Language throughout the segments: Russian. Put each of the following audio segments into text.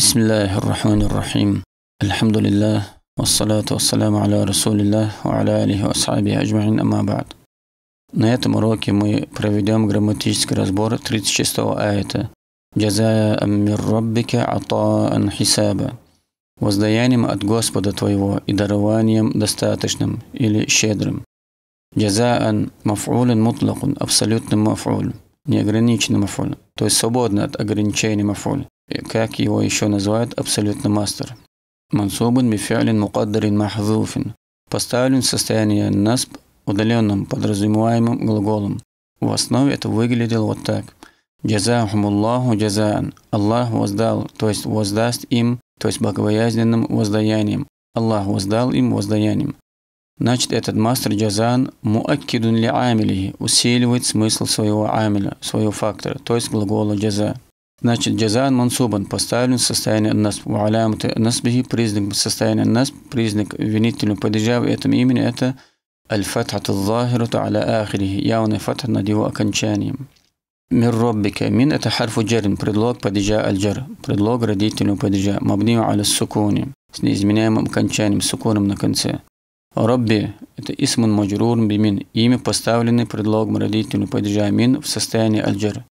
بسم الله الرحمن الرحيم الحمد لله والصلاة والسلام على رسول الله وعلى آله وأصحابه أجمعين أما بعد На этом уроке мы проведем грамматический разбор 36-го аята «Джазая аммир роббика атаан хисаба» «Воздаянием от Господа твоего и дарованием достаточным или щедрым». «Джазаан мафулин мутлакун» –– абсолютный мафул, неограниченный мафул, то есть свободный от ограничений мафуль. как его еще называют, абсолютно мастер. Мансубан бифиалин мукаддарин махзуфин. Поставлен в состояние насп удаленным подразумеваемым глаголом. В основе это выглядело вот так. Джазахумуллаху джазаан. Аллах воздал, то есть воздаст им, то есть богобоязненным воздаянием. Аллах воздал им воздаянием. Значит, этот мастер джазан муаккидун ли амилихи усиливает смысл своего амиля, своего фактора, то есть глагола джаза. Значит, джазан мансубан поставлен в состояние насб. Уалямат насбихи признак состояния насб, признак винительного падежа в этом имени – это الفتحة الظاهرة аля ахрихи, явный фатх над его окончанием. Мир роббика, мин это харфу جر предлог падежа аль الجر предлог родительного падежа мабним аля сукуни, с неизменяемым окончанием сукуном на конце. Робби – это исмун маджрур бимин, имя, поставленный предлогом родительного падежа мин в состоянии аль-джар.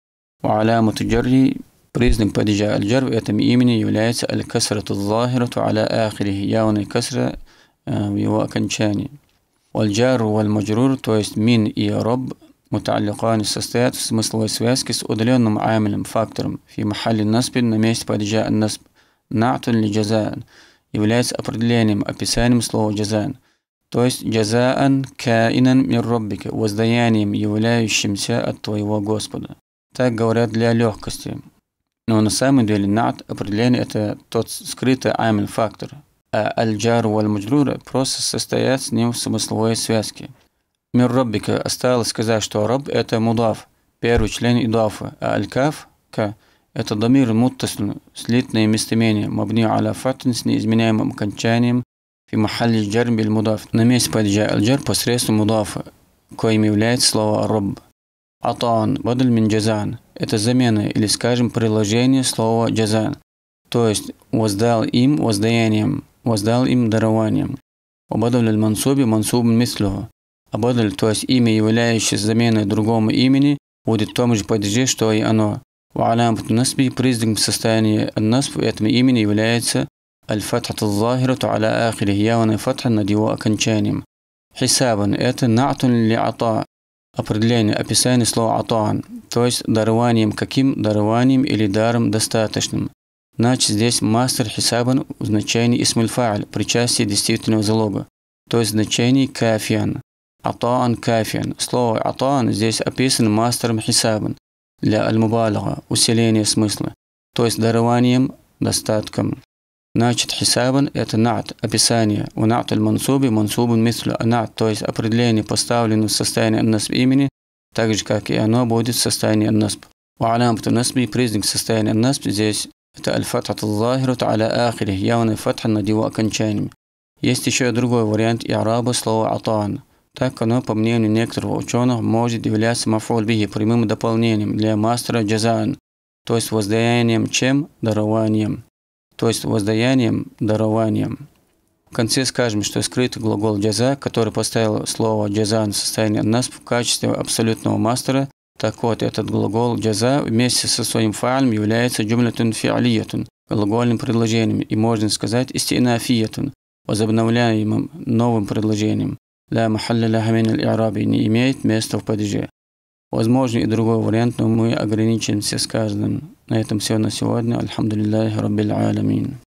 وعلامة джарри Признак падежа аль-джар в этом имени является аль-касрату захирату аля ахирих, явная касра э, в его окончании. Аль-джар валь-маджрур, то есть мин и роб, муталликани состоят в смысловой связке с удаленным амилем, фактором, фи махали наспин на месте падежа насп, натуль ли джазан, является определением, описанием слова джазан, то есть джазаан каинан мир роббика, воздаянием, являющимся от твоего Господа. Так говорят для легкости. Но на самом деле над определение это тот скрытый амин фактор. А аль-джар валь просто состоят с ним в смысловой связке. Мир Роббика осталось сказать, что Роб – это мудав, первый член идафа, а аль-каф – к это дамир муттаслин, слитное местоимение, мабни аля фатн с неизменяемым окончанием фи махалли джар биль мудаф. На месте падежа аль-джар посредством мудафа, коим является слово роб. Атаан, бадль мин джазан – это замена или, скажем, приложение слова джазан, то есть воздал им воздаянием, воздал им дарованием. Обадаль мансуби мансуб мислюху. Обадаль, то есть имя, являющееся заменой другому имени, будет в том же падеже, что и оно. Ваалямат насби признаком состояния насб этому имени является аль-фатхат аль-захирату аля ахири, явная фатха над его окончанием. Хисабан – это натун ли ата, определение, описание слова атаан, то есть дарованием каким дарованием или даром достаточным. Значит здесь мастер хисабан в значении исмульфа'ль, причастие действительного залога, то есть в значении кафиан. Атаан кафиан. Слово атаан здесь описано мастером хисабан для аль-мубалага, усиления смысла, то есть дарованием, достатком. Значит, хисабан – это нат, описание. У нат аль-мансуби – мансубан мислю, а нат, то есть определение, поставлено в состоянии нас имени, так же, как и оно будет состояние насб. وعلامة النصب признак состояния насб здесь это аль-фатха аль-захиру аля ахири, явная фатха над его окончанием. Есть еще и другой вариант и араба слова атаан, Так оно, по мнению некоторых ученых, может являться мафуль прямым дополнением для мастера джазан, то есть воздаянием чем? Дарованием. То есть воздаянием, дарованием. В конце скажем, что скрытый глагол «джаза», который поставил слово «джаза» на состояние нас в качестве абсолютного мастера, так вот, этот глагол «джаза» вместе со своим фаалем является джумлятун фиалиятун, глагольным предложением и, можно сказать, истинафиятун, возобновляемым новым предложением. «Ла махалля ла хамин араби» не имеет места в падеже. Возможно и другой вариант, но мы ограничимся сказанным. На этом все на сегодня. Альхамдулиллахи Раббиль алямин.